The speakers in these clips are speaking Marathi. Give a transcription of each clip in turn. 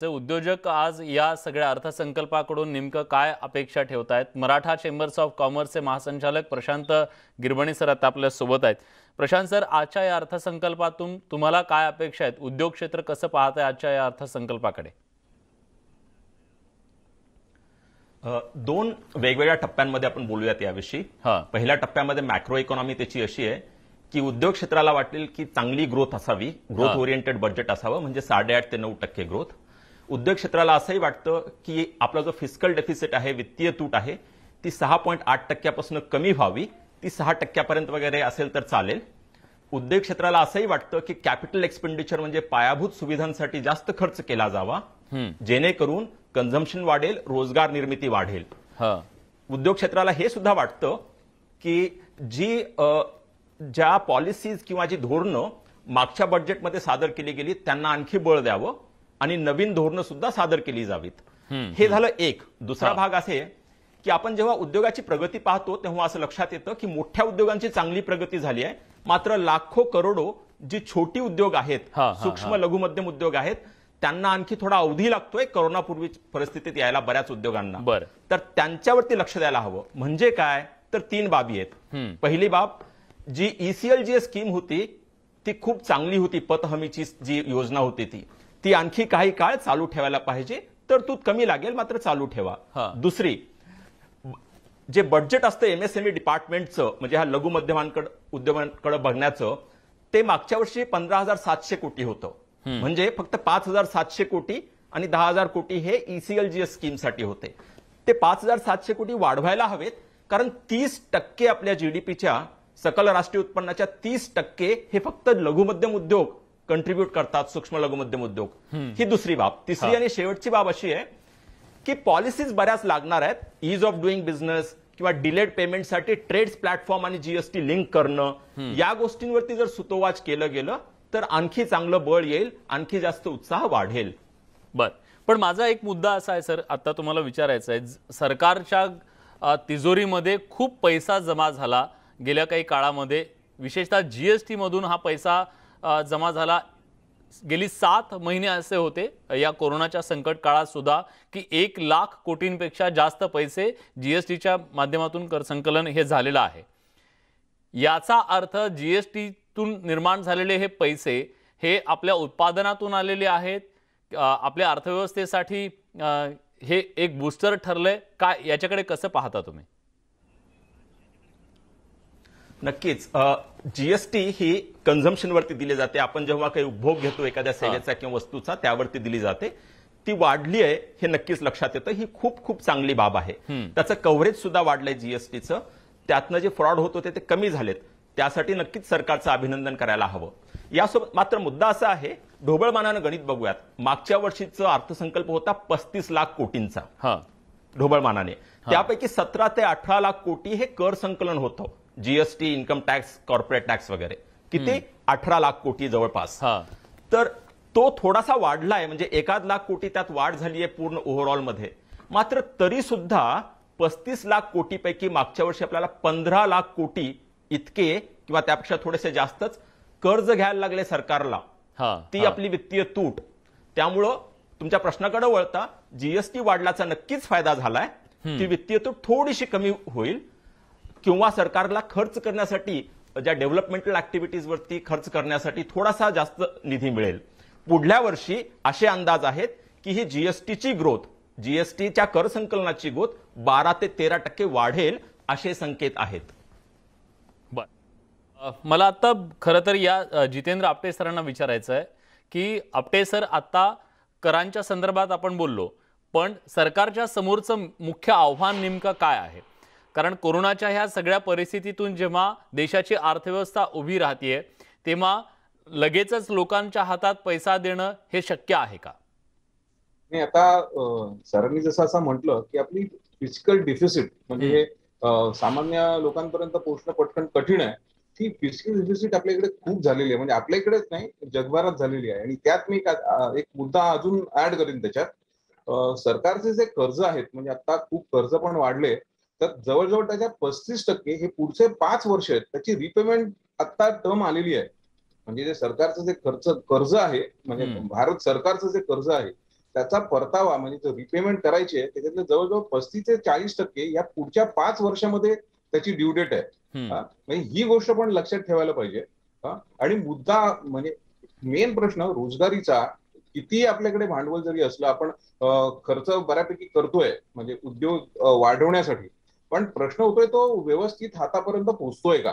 तर उद्योजक आज या सगळ्या अर्थसंकल्पाकडून नेमकं काय अपेक्षा ठेवत आहेत मराठा चेंबर्स ऑफ कॉमर्सचे महासंचालक प्रशांत गिरबणी सर आता आपल्या सोबत आहेत प्रशांत सर आजच्या या अर्थसंकल्पातून तुम्हाला काय अपेक्षा आहेत उद्योग क्षेत्र कसं पाहत आहे आजच्या या अर्थसंकल्पाकडे दोन वेगवेगळ्या टप्प्यांमध्ये आपण बोलूयात याविषयी पहिल्या टप्प्यामध्ये मॅक्रो इकॉनॉमी त्याची अशी आहे की उद्योग क्षेत्राला वाटेल की चांगली ग्रोथ असावी ग्रोथ ओरिएंटेड बजेट असावं म्हणजे साडेआठ ते नऊ टक्के ग्रोथ उद्योग क्षेत्राला असंही वाटतं की आपला जो फिस्कल डेफिसिट आहे वित्तीय तूट आहे ती सहा पॉईंट आठ टक्क्यापासून कमी व्हावी ती सहा टक्क्यापर्यंत वगैरे असेल तर चालेल उद्योग क्षेत्राला असंही वाटतं की कॅपिटल एक्सपेंडिचर म्हणजे पायाभूत सुविधांसाठी जास्त खर्च केला जावा जेणेकरून कन्झम्पशन वाढेल रोजगार निर्मिती वाढेल उद्योग क्षेत्राला हे सुद्धा वाटतं की जी ज्या पॉलिसीज किंवा जी धोरणं मागच्या बजेटमध्ये सादर केली गेली त्यांना आणखी बळ द्यावं आणि नवीन धोरणं सुद्धा सादर केली जावीत हे झालं एक दुसरा भाग असे की आपण जेव्हा उद्योगाची प्रगती पाहतो तेव्हा असं लक्षात येतं की मोठ्या उद्योगांची चांगली प्रगती झाली आहे मात्र लाखो करोडो जी छोटी उद्योग आहेत सूक्ष्म लघु मध्यम उद्योग आहेत त्यांना आणखी थोडा अवधी लागतोय करोनापूर्वी परिस्थितीत यायला बऱ्याच उद्योगांना बरं तर त्यांच्यावरती लक्ष द्यायला हवं म्हणजे काय तर तीन बाबी आहेत पहिली बाब जी ईसीएल जी स्कीम होती ती खूप चांगली होती पतहमीची जी योजना होती ती ती आणखी काही काळ चालू ठेवायला पाहिजे तरतूद कमी लागेल मात्र चालू ठेवा दुसरी जे बजेट असतं एमएसएमई डिपार्टमेंटचं e म्हणजे हा लघु मध्यमांकडे उद्योगांकडे बघण्याचं ते मागच्या वर्षी पंधरा हजार सातशे कोटी होतं म्हणजे फक्त पाच हजार सातशे कोटी आणि दहा हजार कोटी हे ईसीएलजीएस e स्कीमसाठी होते ते पाच हजार सातशे कोटी वाढवायला हवेत कारण तीस टक्के आपल्या जीडीपीच्या सकल राष्ट्रीय उत्पन्नाच्या तीस टक्के हे फक्त लघु मध्यम उद्योग कंट्रीब्यूट करतात सूक्ष्म लघु मध्यम उद्योग ही दुसरी बाब तिसरी आणि शेवटची बाब अशी आहे की पॉलिसीज बऱ्याच लागणार आहेत इज ऑफ डुईंग बिझनेस किंवा डिलेड पेमेंटसाठी ट्रेड्स प्लॅटफॉर्म आणि जीएसटी लिंक करणं या गोष्टींवरती जर सुतोवाच केलं गेलं तर आणखी चांगलं बळ येईल आणखी जास्त उत्साह वाढेल बर पण माझा एक मुद्दा असा आहे सर आता तुम्हाला विचारायचा आहे सरकारच्या तिजोरीमध्ये खूप पैसा जमा झाला गेल्या काही काळामध्ये विशेषतः जीएसटी मधून हा पैसा जमा झाला गेली सात महिने असे होते या कोरोनाच्या संकट काळात सुद्धा की एक लाख कोटींपेक्षा जास्त पैसे जीएसटीच्या माध्यमातून कर संकलन हे झालेलं आहे याचा अर्थ जीएसटीतून निर्माण झालेले हे पैसे हे आपल्या उत्पादनातून आलेले आहेत आपल्या अर्थव्यवस्थेसाठी हे एक बूस्टर ठरलंय आहे का याच्याकडे कसं पाहता तुम्ही नक्कीच जीएसटी ही कन्झम्पशनवरती दिली जाते आपण जेव्हा काही उपभोग घेतो एखाद्या सेवेचा किंवा वस्तूचा त्यावरती दिली जाते ती वाढली आहे हे नक्कीच लक्षात येतं ही खूप खूप चांगली बाब आहे त्याचं कव्हरेज सुद्धा वाढलंय जीएसटीचं त्यातनं जे फ्रॉड होत होते ते कमी झालेत त्यासाठी नक्कीच सरकारचं अभिनंदन करायला हवं यासोबत मात्र मुद्दा असा आहे ढोबळमानानं गणित बघूयात मागच्या वर्षीचा अर्थसंकल्प होता पस्तीस लाख कोटींचा ढोबळमानाने त्यापैकी सतरा ते अठरा लाख कोटी हे कर संकलन होतं GST income tax corporate tax वगैरे किती अठरा लाख कोटी जवळपास तर तो थोडासा वाढलाय म्हणजे एकाच लाख कोटी त्यात वाढ झाली आहे पूर्ण ओव्हरऑलमध्ये मात्र तरी सुद्धा पस्तीस लाख कोटीपैकी मागच्या वर्षी आपल्याला पंधरा लाख कोटी इतके किंवा त्यापेक्षा थोडेसे जास्तच कर्ज घ्यायला लागले सरकारला ती आपली वित्तीय तूट त्यामुळं तुमच्या प्रश्नाकडे वळता जीएसटी वाढल्याचा नक्कीच फायदा झालाय ती वित्तीय तूट थोडीशी कमी होईल किंवा सरकारला खर्च करण्यासाठी ज्या डेव्हलपमेंटल ऍक्टिव्हिटीजवरती खर्च करण्यासाठी थोडासा जास्त निधी मिळेल पुढल्या वर्षी असे अंदाज आहेत की ही जीएसटीची ग्रोथ जीएसटीच्या कर संकलनाची ग्रोथ बारा ते तेरा टक्के वाढेल असे संकेत आहेत बर मला आता खरं तर या जितेंद्र आपटे सरांना विचारायचं आहे की आपटे सर आता करांच्या संदर्भात आपण बोललो पण सरकारच्या समोरचं मुख्य आव्हान नेमकं काय आहे कारण कोरोनाच्या ह्या सगळ्या परिस्थितीतून जेव्हा देशाची अर्थव्यवस्था उभी राहतीये तेव्हा लगेचच लोकांच्या हातात पैसा देणं हे शक्य आहे का नाही आता सरांनी जसं असं म्हटलं की आपली फिजिकल डिफिसिट म्हणजे सामान्य लोकांपर्यंत पोहोचणं पटकन कठीण आहे ती फिजिकल डिफिसिट आपल्याकडे खूप झालेली आहे म्हणजे आपल्या इकडेच नाही जगभरात झालेली आहे आणि त्यात मी एक मुद्दा अजून ऍड करेन त्याच्यात सरकारचे जे कर्ज आहेत म्हणजे आता खूप कर्ज पण वाढले तर जवळजवळ त्याच्या पस्तीस टक्के हे पुढचे पाच वर्ष आहेत त्याची रिपेमेंट आता टर्म आलेली आहे म्हणजे जे सरकारचं जे खर्च कर्ज आहे म्हणजे भारत सरकारचं जे कर्ज आहे त्याचा परतावा म्हणजे जो रिपेमेंट करायची आहे त्याच्यातले जवळजवळ पस्तीस ते चाळीस टक्के या पुढच्या पाच वर्षामध्ये त्याची ड्यू डेट आहे म्हणजे ही गोष्ट पण लक्षात ठेवायला पाहिजे आणि मुद्दा म्हणजे मेन प्रश्न रोजगारीचा किती आपल्याकडे भांडवल जरी असलं आपण खर्च बऱ्यापैकी करतोय म्हणजे उद्योग वाढवण्यासाठी पण प्रश्न होतोय तो व्यवस्थित हातापर्यंत पोहोचतोय का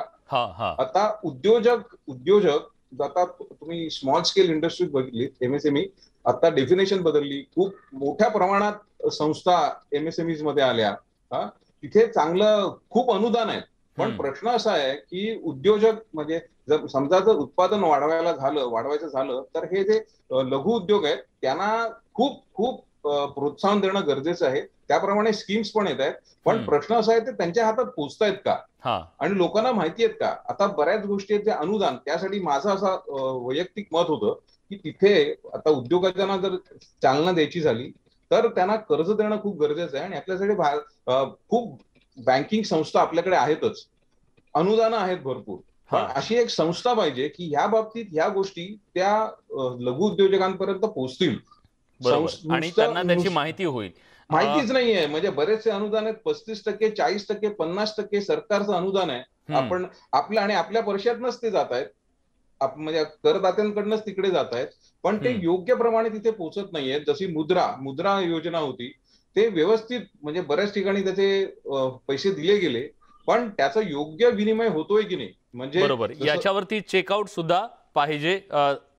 आता उद्योजक उद्योजक आता तुम्ही स्मॉल स्केल इंडस्ट्री बघितली एमएसएमई आता डेफिनेशन बदलली खूप मोठ्या प्रमाणात संस्था एमएसएमई e मध्ये आल्या तिथे चांगलं खूप अनुदान आहे पण प्रश्न असा आहे की उद्योजक म्हणजे जर समजा जर उत्पादन वाढवायला झालं वाढवायचं झालं तर हे जे लघु उद्योग आहेत त्यांना खूप खूप प्रोत्साहन देणं गरजेचं आहे त्याप्रमाणे स्कीम्स पण येत आहेत पण प्रश्न असा आहे ते त्यांच्या हातात पोचतायत का आणि लोकांना माहिती आहेत का आता बऱ्याच गोष्टी आहेत ते अनुदान त्यासाठी माझं असा वैयक्तिक मत होतं की तिथे आता उद्योगांना जर चालना द्यायची झाली तर त्यांना कर्ज देणं खूप गरजेचं आहे आणि आपल्यासाठी खूप बँकिंग संस्था आपल्याकडे आहेतच अनुदानं आहेत भरपूर अशी एक संस्था पाहिजे की ह्या बाबतीत ह्या गोष्टी त्या लघु उद्योजकांपर्यंत पोहोचतील आणि त्यांना त्याची माहिती होईल माहितीच नाहीये म्हणजे बरेचसे अनुदान आहेत पस्तीस टक्के चाळीस टक्के पन्नास टक्के सरकारचं अनुदान आहे आपण आपल्या आणि आपल्या पर्शातनच ते जात आहेत म्हणजे करदात्यांकडनंच तिकडे जात आहेत पण ते योग्य प्रमाणे तिथे पोहोचत नाहीयेत जशी मुद्रा मुद्रा योजना होती ते व्यवस्थित म्हणजे बऱ्याच ठिकाणी त्याचे पैसे दिले गेले पण त्याचा योग्य विनिमय होतोय की नाही म्हणजे बरोबर याच्यावरती चेकआउट सुद्धा पाहिजे